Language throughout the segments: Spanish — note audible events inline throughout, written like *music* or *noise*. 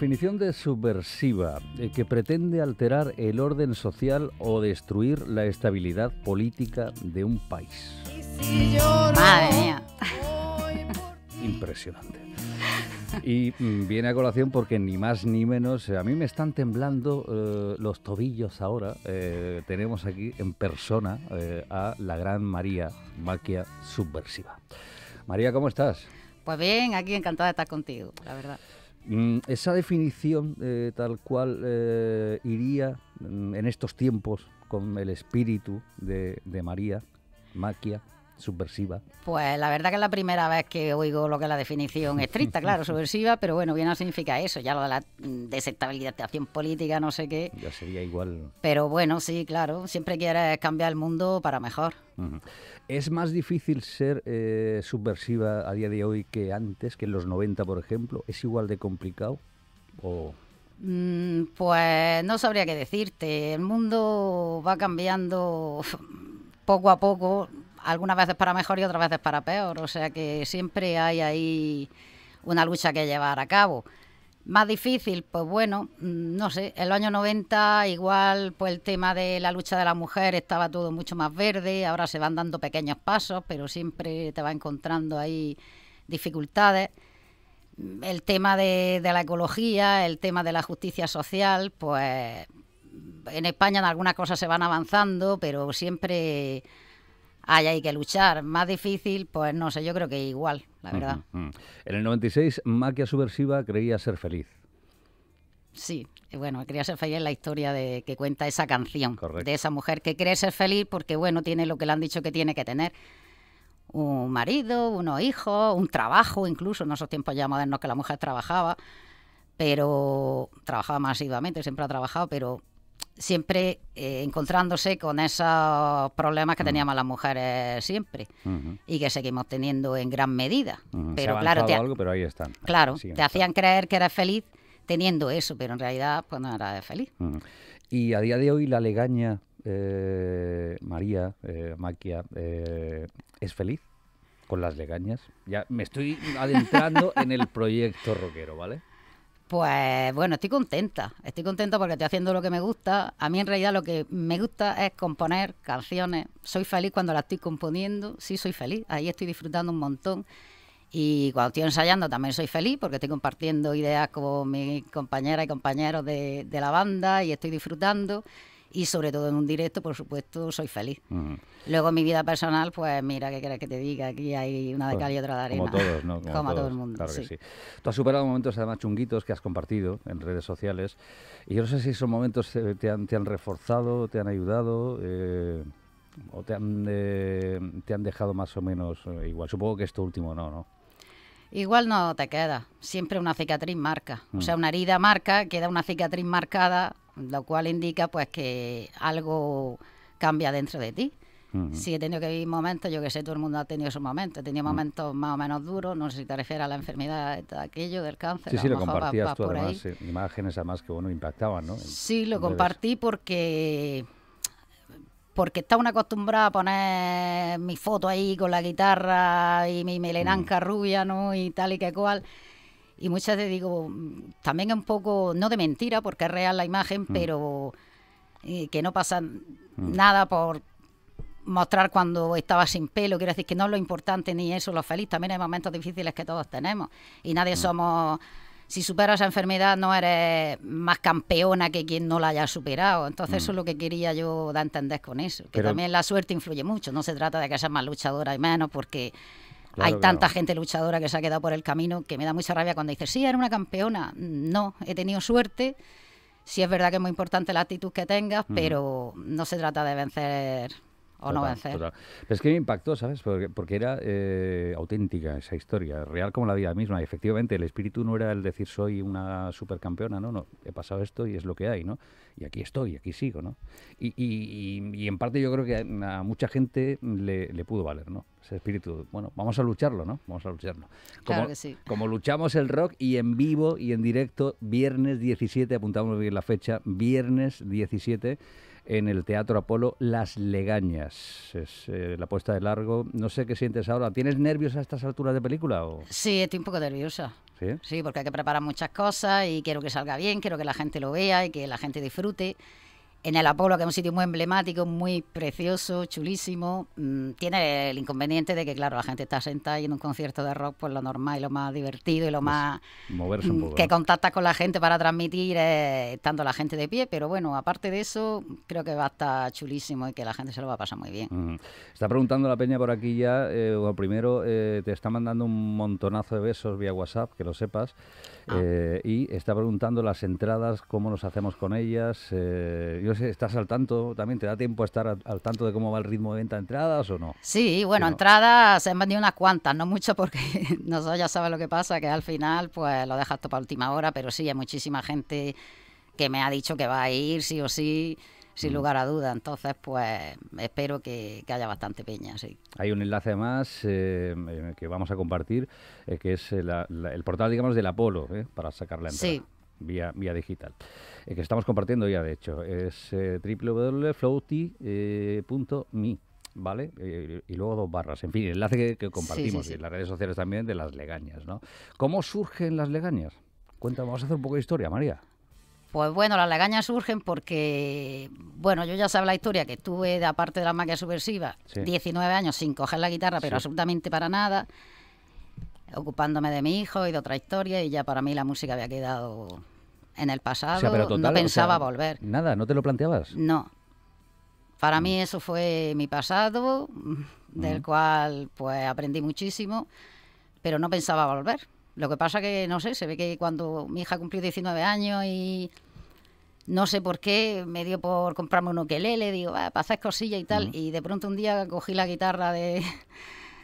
definición de subversiva, eh, que pretende alterar el orden social o destruir la estabilidad política de un país. Madre mía. Impresionante. Y mm, viene a colación porque ni más ni menos, eh, a mí me están temblando eh, los tobillos ahora. tenemos aquí en persona a la gran María Maquia Subversiva. María, ¿cómo estás? Pues bien, aquí encantada de estar contigo, la verdad. Mm, esa definición eh, tal cual eh, iría mm, en estos tiempos con el espíritu de, de María, Maquia subversiva? Pues la verdad que es la primera vez que oigo lo que es la definición estricta, *laughs* claro, subversiva, pero bueno, bien no significa eso, ya lo de la desestabilización política, no sé qué. Ya sería igual. Pero bueno, sí, claro, siempre quieres cambiar el mundo para mejor. ¿Es más difícil ser eh, subversiva a día de hoy que antes, que en los 90, por ejemplo? ¿Es igual de complicado? ¿O.? Mm, pues no sabría qué decirte. El mundo va cambiando poco a poco algunas veces para mejor y otras veces para peor. O sea que siempre hay ahí una lucha que llevar a cabo. Más difícil, pues bueno, mm, no sé, en los años 90 igual pues el tema de la lucha de la mujer estaba todo mucho más verde, ahora se van dando pequeños pasos, pero siempre te va encontrando ahí dificultades. Mm, el tema de, de la ecología, el tema de la justicia social, pues en España en algunas cosas se van avanzando, pero siempre Ahí hay que luchar. Más difícil, pues no sé, yo creo que igual, la verdad. En el 96, Maquia Subversiva creía ser feliz. Sí, bueno, creía ser feliz en la historia de que cuenta esa canción de esa mujer que cree ser feliz porque, bueno, tiene lo que le han dicho que tiene que tener. Un marido, unos hijos, un trabajo, incluso en esos tiempos ya modernos que la mujer trabajaba, pero trabajaba masivamente, siempre ha trabajado, pero siempre eh, encontrándose con esos problemas que mm. teníamos las mujeres siempre y que seguimos teniendo en gran medida. Pero claro, te, algo, pero ahí están. Claro, te hacían creer que eras feliz teniendo eso, pero en realidad pues no eras feliz. Y a día de hoy la legaña eh, María eh, Maquia es feliz con las legañas. Ya me estoy adentrando en el proyecto rockero, ¿vale? Pues bueno, estoy contenta, estoy contenta porque estoy haciendo lo que me gusta. A mí en realidad lo que me gusta es componer canciones. Soy feliz cuando las estoy componiendo, sí soy feliz, ahí estoy disfrutando un montón. Y cuando estoy ensayando también soy feliz porque estoy compartiendo ideas con mis compañeras y compañeros de, la banda y estoy disfrutando y sobre todo en un directo, por supuesto, soy feliz. Luego mi vida personal, pues mira, ¿qué querés que te diga? Aquí hay una de cal y otra de arena. Como todos, ¿no? *laughs* Como, todo el mundo. Claro sí. que sí. Tú has superado momentos además chunguitos que has compartido en redes sociales y yo no sé si esos momentos eh, te han, te han reforzado, te han ayudado. Eh, o te han, eh, te han dejado más o menos igual. Supongo que esto último no, ¿no? Igual no te queda. Siempre una cicatriz marca. O sea, mm. una herida marca, queda una cicatriz marcada lo cual indica pues que algo cambia dentro de ti. Sí, he tenido que vivir momentos, yo que sé, todo el mundo ha tenido esos momentos. He tenido momentos más o menos duros, no sé si te refieres a la enfermedad, de aquello, del cáncer. Sí, sí, lo, compartías tú además, ahí. Eh, imágenes además que bueno, impactaban, ¿no? Sí, lo compartí porque porque estaba una acostumbrada a poner mi foto ahí con la guitarra y mi melenanca rubia, ¿no? Y tal y que cual. Y muchas veces digo, mm, también es un poco, no de mentira, porque es real la imagen, mm. pero eh, que no pasa mm. nada por mostrar cuando estaba sin pelo. Quiero decir que no es lo importante ni eso, lo feliz. También hay momentos difíciles que todos tenemos. Y nadie somos si superas esa enfermedad no eres más campeona que quien no la haya superado. Entonces eso es lo que quería yo dar a entender con eso, que también la suerte influye mucho, no se trata de que seas más luchadora y menos porque hay tanta gente luchadora que se ha quedado por el camino que me da mucha rabia cuando dices, sí, era una campeona. No, he tenido suerte. Sí es verdad que es muy importante la actitud que tengas, pero no se trata de vencer o no vencer. Pero es que me impactó, ¿sabes? Porque, era eh, auténtica esa historia, real como la vida misma. Y efectivamente, el espíritu no era el decir soy una supercampeona, no, no, he pasado esto y es lo que hay, ¿no? Y aquí estoy, aquí sigo, ¿no? Y, en parte yo creo que a mucha gente le, pudo valer, ¿no? Ese espíritu, bueno, vamos a lucharlo, ¿no? Vamos a lucharlo. Como, claro que sí. Como luchamos el rock y en vivo y en directo, viernes 17, apuntamos bien la fecha, viernes 17 en el Teatro Apolo Las Legañas. Es eh, la puesta de largo. No sé qué sientes ahora. ¿Tienes nervios a estas alturas de película? O? Sí, estoy un poco nerviosa. ¿Sí? ¿Sí? porque hay que preparar muchas cosas y quiero que salga bien, quiero que la gente lo vea y que la gente disfrute en el Apolo, que es un sitio muy emblemático, muy precioso, chulísimo, mm, tiene el inconveniente de que, claro, la gente está sentada y en un concierto de rock, pues lo normal y lo más divertido y lo pues, más... Mm, que contacta contactas con la gente para transmitir eh, estando la gente de pie, pero bueno, aparte de eso, creo que va a estar chulísimo y que la gente se lo va a pasar muy bien. Está preguntando la peña por aquí ya, eh, o primero eh, te está mandando un montonazo de besos vía WhatsApp, que lo sepas, ah. y está preguntando las entradas, cómo nos hacemos con ellas. ¿estás al tanto? ¿También te da tiempo a estar al, tanto de cómo va el ritmo de venta de entradas o no? Sí, bueno, entradas se han vendido unas cuantas, no mucho porque *laughs* nosotros ya sabes lo que pasa, que al final pues lo dejas todo para última hora, pero sí, hay muchísima gente que me ha dicho que va a ir sí o sí sin lugar a duda. Entonces, pues espero que, haya bastante peña, sí. Hay un enlace más eh, eh, que vamos a compartir, eh, que es el portal, digamos, del Apolo, para sacar la entrada. Vía, vía digital. Eh, que estamos compartiendo ya, de hecho. Es eh, www.floaty.me. Eh, ¿vale? Eh, y, luego dos barras. En fin, el enlace que, compartimos en las redes sociales también de las legañas, ¿no? ¿Cómo surgen las legañas? Cuéntame, vamos a hacer un poco de historia, María. Pues bueno, las legañas surgen porque, bueno, yo ya sabe la historia, que estuve, aparte de la magia subversiva, 19 años sin coger la guitarra, pero absolutamente para nada, ocupándome de mi hijo y de otra historia, y ya para mí la música había quedado en el pasado, no pensaba volver. Nada, ¿no te lo planteabas? No. Para mm. mí eso fue mi pasado, del cual pues aprendí muchísimo, pero no pensaba volver. Lo que pasa que, no sé, se ve que cuando mi hija cumplió 19 años y no sé por qué, me dio por comprarme le le digo, va, para hacer cosillas y tal, y de pronto un día cogí la guitarra de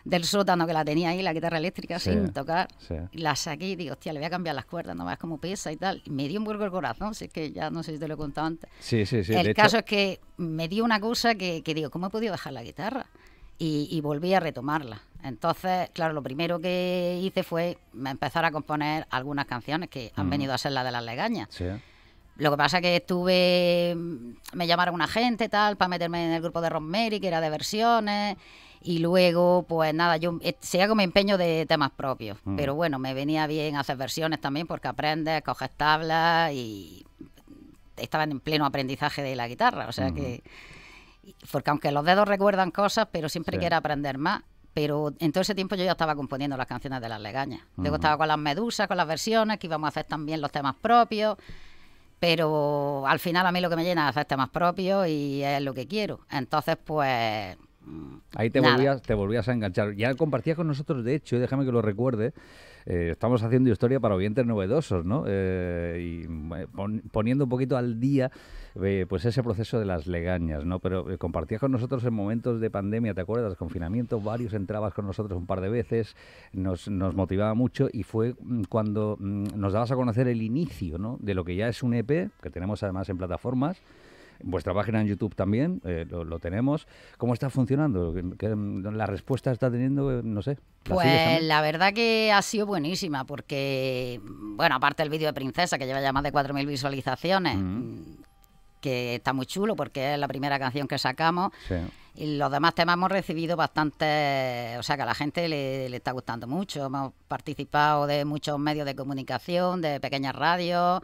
del sótano que la tenía ahí, la guitarra eléctrica, sin tocar. La saqué y digo, hostia, le voy a cambiar las cuerdas, no veas cómo pesa y tal. Y me dio un vuelco el corazón, si es que ya no sé si te lo he contado antes. Sí, sí, sí. El caso es que me dio una cosa que, digo, ¿cómo he podido dejar la guitarra? Y, volví a retomarla. Entonces, claro, lo primero que hice fue empezar a componer algunas canciones que han venido a ser las de las legañas. Lo que pasa que estuve, me llamaron una gente tal para meterme en el grupo de Rosemary, que era de versiones, y luego, pues nada, yo eh, si hago mi empeño de temas propios, mm. pero bueno, me venía bien hacer versiones también porque aprendes, coges tablas y estaban en pleno aprendizaje de la guitarra, o sea que... Porque aunque los dedos recuerdan cosas, pero siempre sí. quiero aprender más pero en todo ese tiempo yo ya estaba componiendo las canciones de las legañas. Luego estaba con las medusas, con las versiones, que íbamos a hacer también los temas propios, pero al final a mí lo que me llena es hacer temas propios y es lo que quiero. Entonces, pues Mm. Ahí te volvías, te volvías a enganchar. Ya compartías con nosotros, de hecho, déjame que lo recuerde, eh, estamos haciendo historia para oyentes novedosos, ¿no? Eh, y eh, poniendo un poquito al día pues ese proceso de las legañas, ¿no? Pero compartías con nosotros en momentos de pandemia, ¿te acuerdas? Confinamiento, varios entrabas con nosotros un par de veces, nos, nos motivaba mucho y fue mm, cuando mm, nos dabas a conocer el inicio, De lo que ya es un EP, que tenemos además en plataformas vuestra página en YouTube también eh, lo, tenemos. ¿Cómo está funcionando? ¿Qué, la respuesta está teniendo, eh, no sé? pues la verdad que ha sido buenísima, porque, bueno, aparte el vídeo de Princesa, que lleva ya más de 4.000 visualizaciones, mm. Mm, que está muy chulo porque es la primera canción que sacamos. Y los demás temas hemos recibido bastante, o sea que a la gente le, le, está gustando mucho. Hemos participado de muchos medios de comunicación, de pequeñas radios,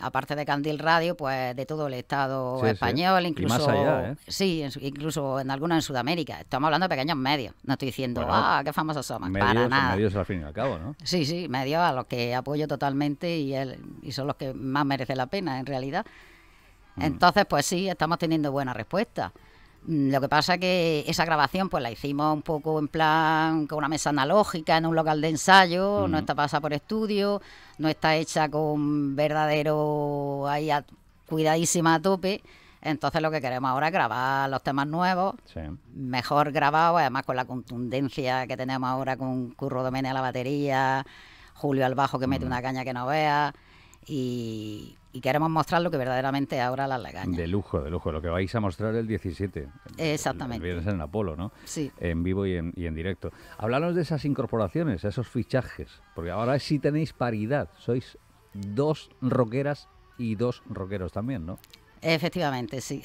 aparte de Candil Radio, pues de todo el Estado español, incluso ¿eh? sí, incluso en algunos en Sudamérica. Estamos hablando de pequeños medios, no estoy diciendo, ah, qué famosos somos, para nada. Medios al fin y al cabo, ¿no? Sí, sí, medios a los que apoyo totalmente y, y son los que más merece la pena en realidad. Mm. Entonces, pues sí, estamos teniendo buena respuesta. Mm, lo que pasa que esa grabación pues la hicimos un poco en plan con una mesa analógica en un local de ensayo, no está pasada por estudio, no está hecha con verdadero ahí cuidadísima a tope. Entonces lo que queremos ahora es grabar los temas nuevos, mejor grabados, además con la contundencia que tenemos ahora con Curro Domene a la batería, Julio al bajo que mete una caña que no vea y y queremos mostrar lo que verdaderamente ahora la legaña. De lujo, de lujo, lo que vais a mostrar el 17. Exactamente. El, en Apolo, ¿no? Sí. En vivo y en, directo. Hablaros de esas incorporaciones, esos fichajes, porque ahora sí tenéis paridad, sois dos roqueras y dos roqueros también, ¿no? Efectivamente, sí.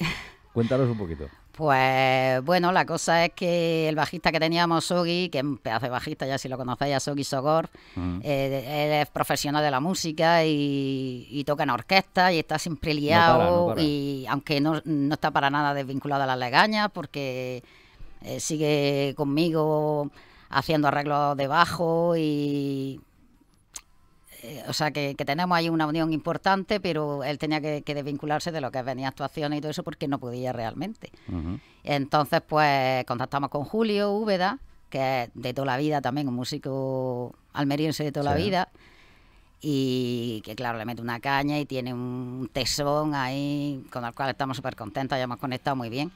Cuéntanos un poquito. Pues bueno, la cosa es que el bajista que teníamos, Sogi, que hace bajista, ya si lo conocéis, a Sogi Sogor, mm. eh, es profesional de la música y, toca en orquesta y está siempre liado, y aunque no, está para nada desvinculado a las legañas, porque eh, sigue conmigo haciendo arreglos de bajo y eh, o sea, que, tenemos ahí una unión importante, pero él tenía que, desvincularse de lo que venía actuaciones y todo eso porque no podía realmente. Entonces, pues contactamos con Julio Úbeda, que es de toda la vida también, un músico almeriense de toda la vida, y que claro, le mete una caña y tiene un tesón ahí con el cual estamos súper contentos, ya hemos conectado muy bien.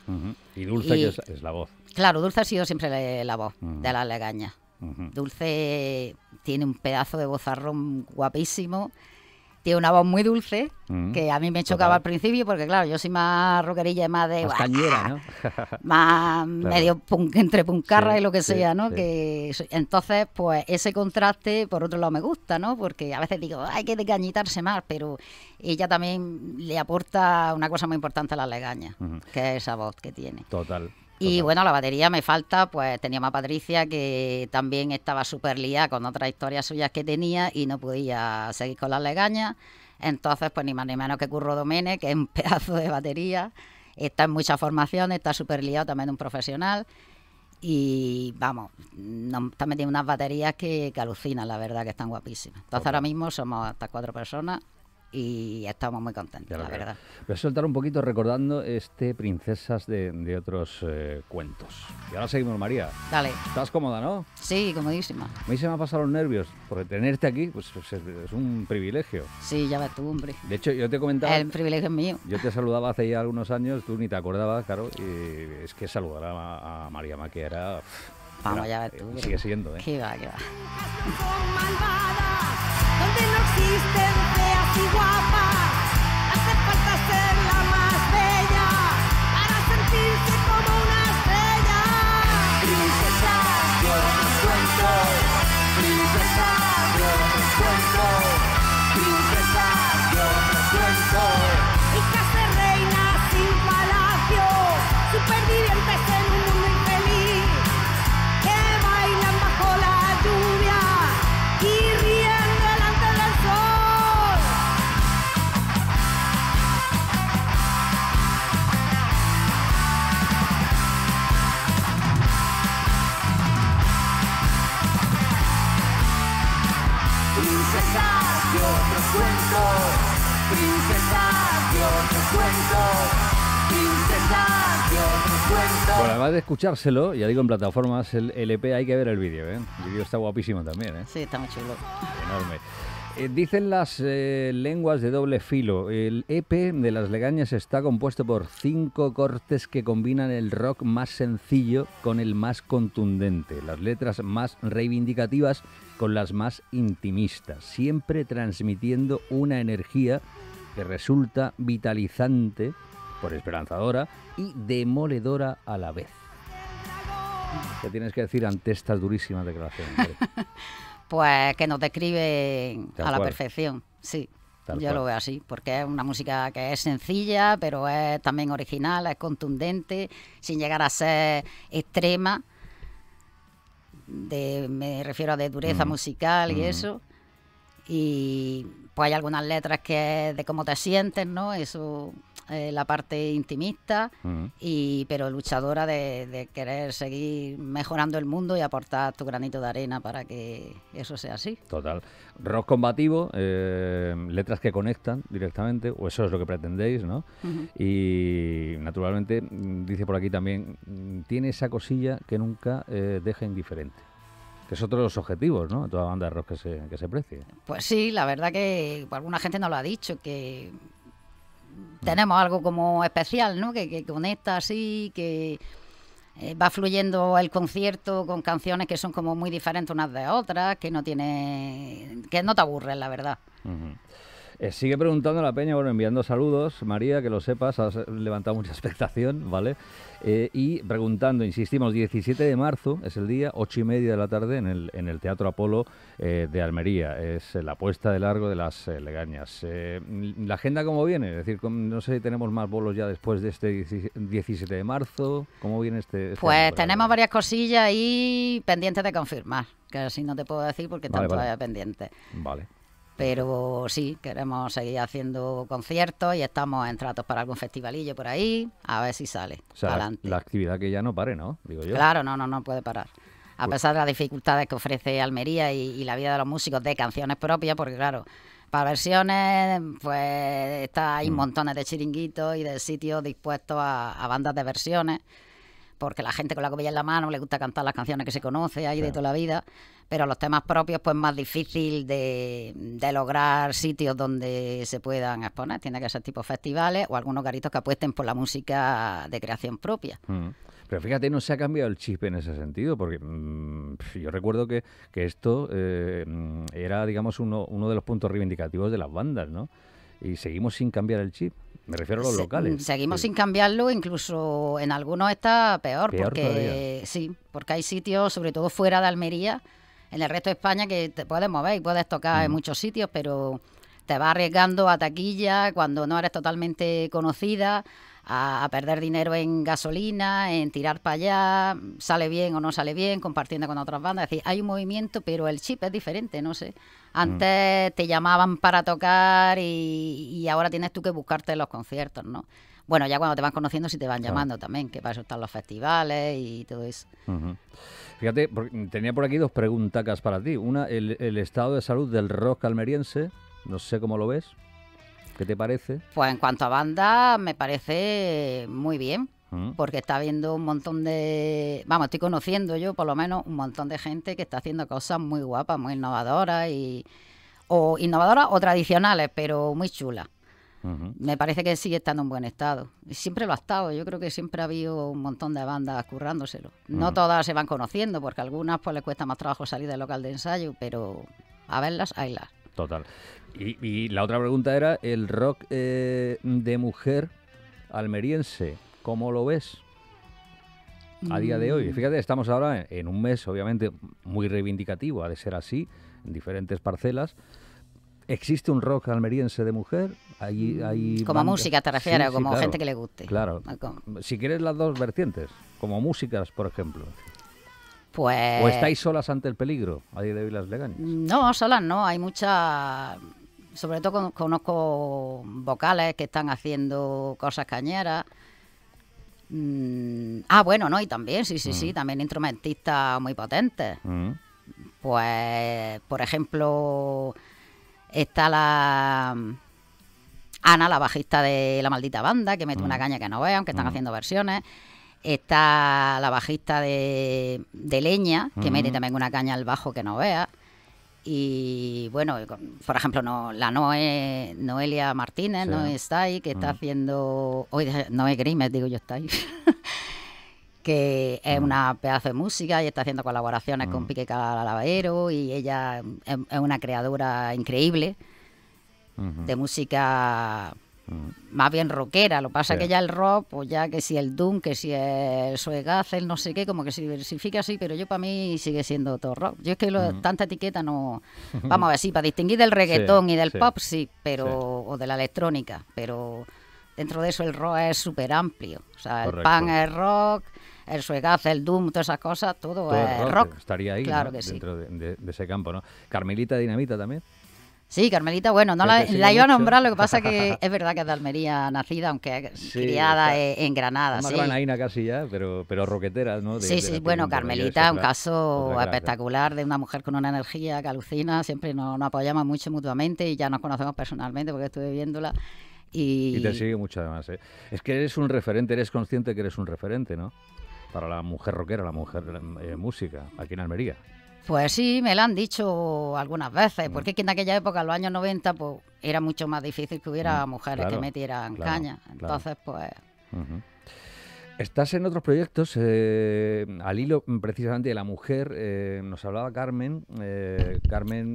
Y Dulce es, la voz. Claro, Dulce ha sido siempre la, voz de las legañas. Dulce tiene un pedazo de bozarrón guapísimo. Tiene una voz muy dulce, mm. que a mí me chocaba al principio, porque claro, yo soy más rockerilla, más de... Más ¿no? *laughs* más medio entre puncarra y lo que sea, ¿no? Que, entonces, pues ese contraste, por otro lado, me gusta, ¿no? Porque a veces digo, hay que degañitarse más, pero ella también le aporta una cosa muy importante a la legaña, que es esa voz que tiene. Total. Y bueno, la batería me falta, pues teníamos a Patricia que también estaba súper liada con otras historias suyas que tenía y no podía seguir con las legañas. Entonces, pues ni más ni menos que Curro Domene, que es un *laughs* pedazo de batería, está en mucha formación está súper liado también un profesional. Y vamos, nos están metiendo unas baterías que, alucinan, la verdad, que están guapísimas. Entonces, ahora mismo somos hasta cuatro personas y estamos muy contentos, la verdad. Voy a soltar un poquito recordando este Princesas de, otros eh, cuentos. Y ahora seguimos, María. Dale. ¿Estás cómoda, no? Sí, comodísima. A mí se me han pasado los nervios, porque tenerte aquí pues, pues es, un privilegio. Sí, ya ves tú, hombre. De hecho, yo te comentaba... El privilegio es mío. Yo te saludaba hace ya algunos años, tú ni te acordabas, claro, y es que saludar a, María Maquera... Vamos, ya ves eh, tú. Sigue siendo, ¿eh? va, va. you are. Bueno, además de escuchárselo, ya digo en plataformas, el LP hay que ver el vídeo, ¿eh? El vídeo está guapísimo también, ¿eh? Sí, está muy chulo. Enorme. Eh, dicen las eh, lenguas de doble filo, el EP de las legañas está compuesto por cinco cortes que combinan el rock más sencillo con el más contundente, las letras más reivindicativas con las más intimistas, siempre transmitiendo una energía que resulta vitalizante, por esperanzadora, y demoledora a la vez. ¿Qué tienes que decir ante estas durísimas declaraciones? *laughs* pues que nos describe a la perfección, sí. Yo lo veo así, porque es una música que es sencilla, pero es también original, es contundente, sin llegar a ser extrema. De, me refiero a de dureza mm. musical y mm. eso. Y pues hay algunas letras que de cómo te sientes, ¿no? Eso eh, la parte intimista, mm. y, pero luchadora de, de, querer seguir mejorando el mundo y aportar tu granito de arena para que eso sea así. Total. Rock combativo, eh, letras que conectan directamente, o eso es lo que pretendéis, ¿no? Y naturalmente, mm, dice por aquí también, mm, tiene esa cosilla que nunca eh, deja indiferente que es otro de los objetivos, ¿no? De toda banda de rock que se, que se precie. Pues sí, la verdad que alguna gente nos lo ha dicho, que tenemos algo como especial, ¿no? Que, conecta así, que eh, va fluyendo el concierto con canciones que son como muy diferentes unas de otras, que no tiene, que no te aburren, la verdad. Eh, sigue preguntando la peña, bueno, enviando saludos, María, que lo sepas, has levantado mucha *laughs* expectación, ¿vale? Eh, y preguntando, insistimos, 17 de marzo es el día, 8 y media de la tarde, en el, en el Teatro Apolo eh, de Almería. Es la puesta de largo de las legañas. ¿La agenda cómo viene? Es decir, no sé si tenemos más bolos ya después de este 17 de marzo. ¿Cómo viene este? este pues tenemos varias cosillas ahí pendientes de confirmar, que así no te puedo decir porque tanto pendiente. Vale. Pero sí, queremos seguir haciendo conciertos y estamos en tratos para algún festivalillo por ahí, a ver si sale. La, actividad que ya no pare, ¿no? Claro, no, no, no puede parar a pues pesar de las dificultades que ofrece Almería y, la vida de los músicos de canciones propias, porque claro, para versiones, pues está, hay un mm. montones de chiringuitos y de sitios dispuestos a bandas de versiones porque la gente con la copilla en la mano le gusta cantar las canciones que se conoce ahí de toda la vida, pero los temas propios pues más difícil de, lograr sitios donde se puedan exponer, tiene que ser tipo festivales o algunos garitos que apuesten por la música de creación propia. Mm. Pero fíjate, no se ha cambiado el chip en ese sentido, porque mm, yo recuerdo que, esto eh, mm, era, digamos, uno, uno de los puntos reivindicativos de las bandas, ¿no? Y seguimos sin cambiar el chip. Me refiero a los locales. Seguimos sin cambiarlo, incluso en algunos está peor, porque sí, porque hay sitios, sobre todo fuera de Almería, en el resto de España que te puedes mover y puedes tocar en muchos sitios, pero te va arriesgando a taquilla cuando no eres totalmente conocida a, perder dinero en gasolina, en tirar para allá, sale bien o no sale bien, compartiendo con otras bandas. Es decir, hay un movimiento, pero el chip es diferente, no sé. Antes mm. te llamaban para tocar y, ahora tienes tú que buscarte los conciertos, ¿no? Bueno, ya cuando te van conociendo si te van llamando también, que para eso están los festivales y todo eso. Fíjate, tenía por aquí dos preguntacas para ti. Una, el, el, estado de salud del rock almeriense, no sé cómo lo ves. ¿Qué te parece? Pues en cuanto a bandas me parece muy bien. Mm. Porque está viendo un montón de. Vamos, estoy conociendo yo, por lo menos, un montón de gente que está haciendo cosas muy guapas, muy innovadoras y. O innovadoras o tradicionales, pero muy chulas. Me parece que sigue estando en buen estado. Siempre lo ha estado. Yo creo que siempre ha habido un montón de bandas currándoselo. No todas se van conociendo, porque a algunas pues les cuesta más trabajo salir del local de ensayo, pero a verlas, haylas. Total. Y, la otra pregunta era, ¿el rock eh, de mujer almeriense, cómo lo ves? A día de hoy, mm. fíjate, estamos ahora en un mes, obviamente, muy reivindicativo, ha de ser así, en diferentes parcelas, ¿Existe un rock almeriense de mujer? Ahí, mm, hay como música, te como gente que le guste. Claro. Ah, si quieres las dos vertientes, como músicas, por ejemplo. Pues... ¿O estáis solas ante el peligro Ahí de No, solas no, hay muchas... Sobre todo conozco vocales que están haciendo cosas cañeras. Mm, ah, bueno, no, y también, sí, sí, sí, mm. también instrumentistas muy potentes. Mm. Pues, por ejemplo, está la Ana, la bajista de La Maldita Banda, que mete una caña que no ve, aunque están haciendo versiones. Está la bajista de, Leña, que mete también una caña al bajo que no vea. Y bueno, por ejemplo, no, la Noelia Martínez, no está ahí, que está haciendo. Hoy Noé Grimes, digo yo, está ahí. *laughs* que es una pedazo de música y está haciendo colaboraciones con Pique Calaballero y ella es, es una creadora increíble de música más bien rockera. Lo pasa que ya el rock, pues ya que si el Doom, que si el Suegaz, el no sé qué, como que se diversifica así, pero yo para mí sigue siendo todo rock. Yo es que tanta etiqueta no. *laughs* Vamos a ver, sí, para distinguir del reggaetón y del pop, sí, pero. o de la electrónica, pero dentro de eso el rock es súper amplio. O sea, el pan es rock el suegaz, el doom, todas esas cosas, todo, es rock, Estaría ahí, claro Dentro de, de, ese campo, ¿no? Carmelita Dinamita también. Sí, Carmelita, bueno, no la, iba a nombrar, lo que pasa *laughs* que es verdad que es de Almería nacida, aunque criada e- en Granada. Una sí. casi ya, pero, pero roquetera, ¿no? sí, sí, bueno, Carmelita, un caso espectacular de una mujer con una energía que alucina, siempre nos, apoyamos mucho mutuamente y ya nos conocemos personalmente porque estuve viéndola. Y, te sigue mucho además. ¿eh? Es que eres un referente, eres consciente que eres un referente, ¿no? Para la mujer rockera, la mujer eh, música, aquí en Almería. Pues sí, me lo han dicho algunas veces, porque mm. es que en aquella época, en los años 90, pues era mucho más difícil que hubiera mm, mujeres que metieran caña. Entonces, pues... Estás en otros proyectos, eh, al hilo mm, precisamente de la mujer, eh, nos hablaba Carmen, eh, Carmen,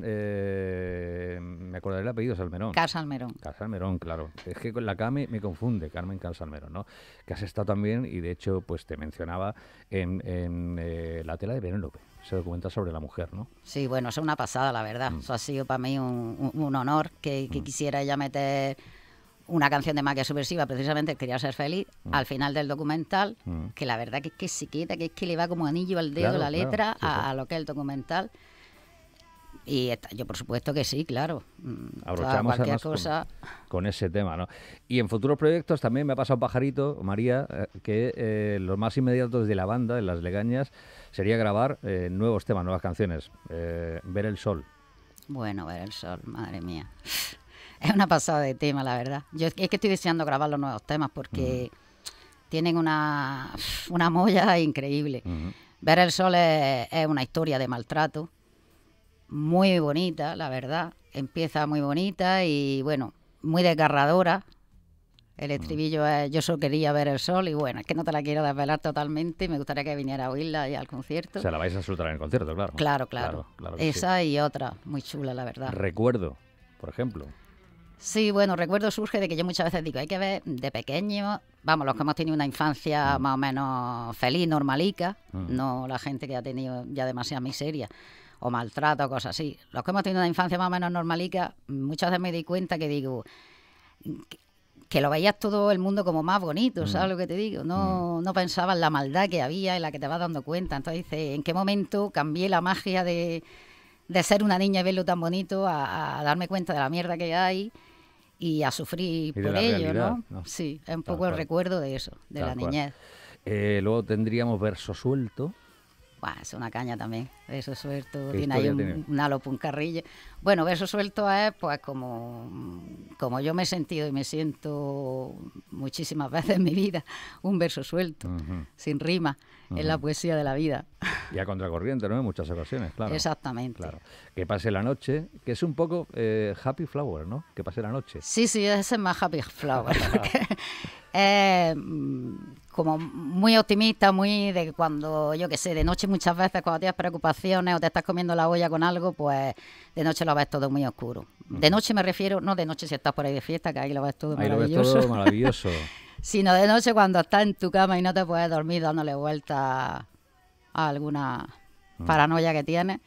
me acordaré el apellido, Salmerón. Casalmerón. Casalmerón, claro. Es que con la K me, confunde, Carmen Casalmerón, ¿no? Que has estado también, y de hecho, pues te mencionaba, en, la tela de Penélope se documenta sobre la mujer, ¿no? Sí, bueno, es una pasada, la verdad. Mm. Eso ha sido para mí un, honor que, mm. quisiera ella meter una canción de magia subversiva, precisamente Quería ser feliz, mm. al final del documental, que la verdad que es que se queda, que es que le va como anillo al dedo la letra a, a, lo que es el documental. Y yo, por supuesto que sí, claro. Mm, Abrochamos cualquier cosa. Con, ese tema, ¿no? Y en futuros proyectos también me ha pasado un pajarito, María, eh, que eh, los más inmediatos de la banda, En las legañas, sería grabar eh, nuevos temas, nuevas canciones. ver el sol. Bueno, ver el sol, madre mía. *laughs* Es una pasada de tema, la verdad. Yo es que estoy deseando grabar los nuevos temas porque tienen una, *laughs* una molla increíble. Ver el sol es una historia de maltrato muy bonita, la verdad. Empieza muy bonita y bueno, muy desgarradora. El mm. estribillo es Yo solo quería ver el sol y bueno, es que no te la quiero desvelar totalmente. Me gustaría que viniera a oírla y al concierto. O sea, la vais a soltar en el concierto, claro. Claro, claro. Esa y otra, muy chula, la verdad. Recuerdo, por ejemplo. Sí, bueno, recuerdo surge de que yo muchas veces digo, hay que ver de pequeño, vamos, los que hemos tenido una infancia mm. más o menos feliz, normalica, mm. no la gente que ha tenido ya demasiada miseria o maltrato, cosas así. Los que hemos tenido una infancia más o menos normalica, muchas veces me di cuenta que digo que, lo veías todo el mundo como más bonito, ¿sabes mm. lo que te digo? No, pensaba mm. no pensabas la maldad que había y la que te vas dando cuenta. Entonces dice ¿en qué momento cambié la magia de, ser una niña y verlo tan bonito a, darme cuenta de la mierda que hay? y a sufrir por ello, ¿no? Sí, es un poco el recuerdo de eso, de la niñez. Eh, luego tendríamos verso suelto. Buah, es una caña también. Verso suelto, tiene ahí un, un, halo Bueno, verso suelto es pues como, como yo me he sentido y me siento muchísimas *laughs* veces en mi vida, un verso suelto, sin rima, en la poesía de la vida. Y a contracorriente, ¿no? En muchas ocasiones, claro. Exactamente. Claro. Que pase la noche, que es un poco eh, Happy Flower, ¿no? Que pase la noche. Sí, sí, ese es más Happy Flower. *laughs* *laughs* Eh, como muy optimista, muy de cuando, yo que sé, de noche muchas veces cuando tienes preocupaciones o te estás comiendo la olla con algo, pues de noche lo ves todo muy oscuro. De noche me refiero, no de noche si estás por ahí de fiesta, que ahí lo ves todo maravilloso. Lo maravilloso. *laughs* Sino de noche cuando estás en tu cama y no te puedes dormir dándole vuelta a alguna paranoia que tienes.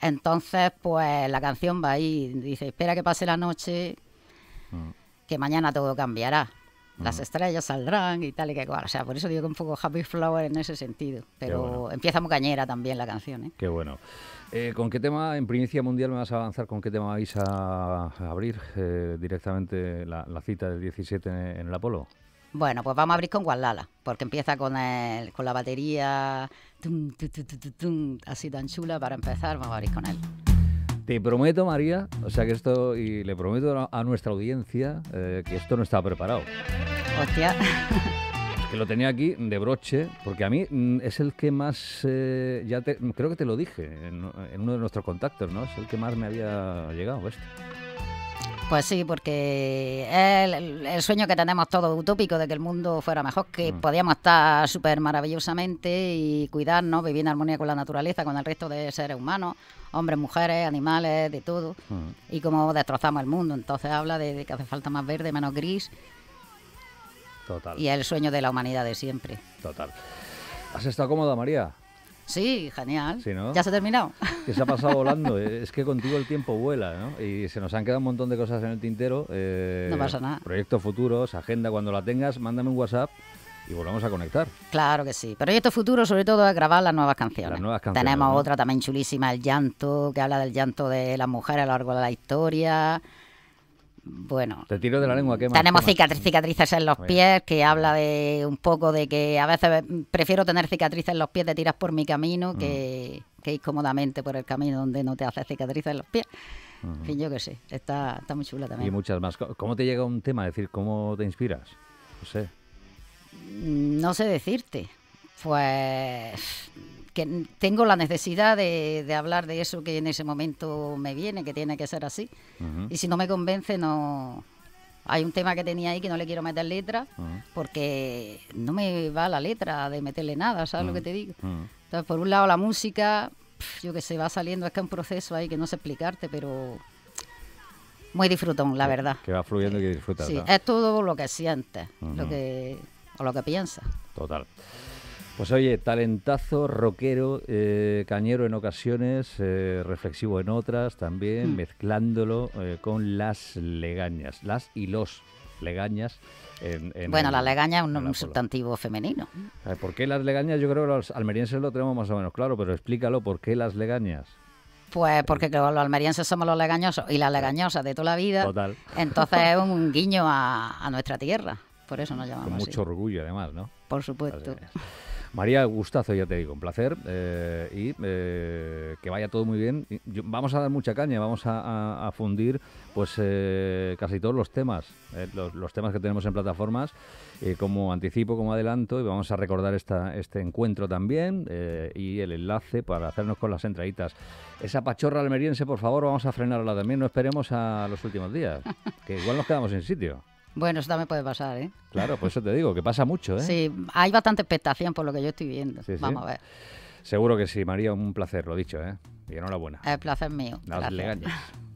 Entonces, pues la canción va ahí, dice, espera que pase la noche, que mañana todo cambiará las estrellas saldrán y tal y que cual. O sea, por eso digo que un poco Happy Flower en ese sentido. Pero empieza muy cañera también la canción. ¿eh? Qué bueno. Eh, ¿Con qué tema en Primicia Mundial me vas a avanzar? ¿Con qué tema vais a abrir eh, directamente la, cita del 17 en, el Apolo? Bueno, pues vamos a abrir con Guadalala, porque empieza con, el, con la batería así tan chula para empezar, vamos a abrir con él. Te prometo, María, o sea que esto, y le prometo a nuestra audiencia eh, que esto no estaba preparado. Hostia. *laughs* que lo tenía aquí de broche, porque a mí mm, es el que más, eh, ya creo que te lo dije en, uno de nuestros contactos, ¿no? Es el que más me había llegado este. Pues sí, porque el, sueño que tenemos todos utópico de que el mundo fuera mejor, que mm. podíamos estar súper maravillosamente y cuidarnos, vivir en armonía con la naturaleza, con el resto de seres humanos, hombres, mujeres, animales, de todo, mm. y cómo destrozamos el mundo. Entonces habla de, que hace falta más verde, menos gris. Total. Y es el sueño de la humanidad de siempre. Total. ¿Has estado cómoda, María? Sí, genial. Ya se ha terminado. Que se ha pasado *laughs* volando. Eh. Es que contigo el tiempo vuela, ¿no? Y se nos han quedado un montón de cosas en el tintero. Eh, no pasa nada. Proyectos futuros, agenda, cuando la tengas, mándame un WhatsApp y volvamos a conectar. Claro que sí. proyectos futuro, sobre todo, es grabar las nuevas canciones. Las nuevas canciones Tenemos otra también chulísima, El Llanto, que habla del llanto de las mujeres a lo largo de la historia bueno. Te tiro de la lengua, Tenemos cicatrices en los pies, que habla de un poco de que a veces prefiero tener cicatrices en los pies de tiras por mi camino mm. que, que ir cómodamente por el camino donde no te hace cicatrices en los pies. En fin, yo qué sé, está, muy chula también. Y muchas más. ¿Cómo te llega un tema? Es decir, ¿cómo te inspiras? No sé. Mm, no sé decirte. Pues tengo la necesidad de, hablar de eso que en ese momento me viene, que tiene que ser así. Y si no me convence, no... Hay un tema que tenía ahí que no le quiero meter letra, porque no me va la letra de meterle nada, ¿sabes lo que te digo? Entonces, por un lado, la música, yo que sé, va saliendo, es que es un proceso ahí que no sé explicarte, pero muy disfrutón, la verdad. Que va fluyendo y que disfrutas. Sí, es todo lo que sientes, lo que, o lo que piensas. Total. Pues oye, talentazo, roquero, eh, cañero en ocasiones, eh, reflexivo en otras también, hmm. mezclándolo eh, con las legañas, las y los legañas. bueno, la legaña es un, sustantivo femenino. ¿Por qué las legañas? Yo creo que los almerienses lo tenemos más o menos claro, pero explícalo, ¿por qué las legañas? Pues porque los almerienses somos los legañosos y las legañosas de toda la vida. Total. Entonces es un *laughs* guiño a, nuestra tierra, por eso nos llamamos Con mucho orgullo además, ¿no? Por supuesto. María, gustazo, ya te digo, un placer eh, y eh, que vaya todo muy bien. vamos a dar mucha caña, vamos a, fundir pues eh, casi todos los temas, los, temas que tenemos en plataformas, como anticipo, como adelanto, y vamos a recordar esta, este encuentro también y el enlace para hacernos con las entraditas. Esa pachorra almeriense, por favor, vamos a frenarla también, no esperemos a los últimos días, que igual nos quedamos en sitio. Bueno, eso también puede pasar, ¿eh? Claro, pues eso te digo, que pasa mucho, ¿eh? Sí, hay bastante expectación por lo que yo estoy viendo. Vamos a ver. Seguro que sí, María, un placer, lo dicho, ¿eh? Y enhorabuena. El placer mío. No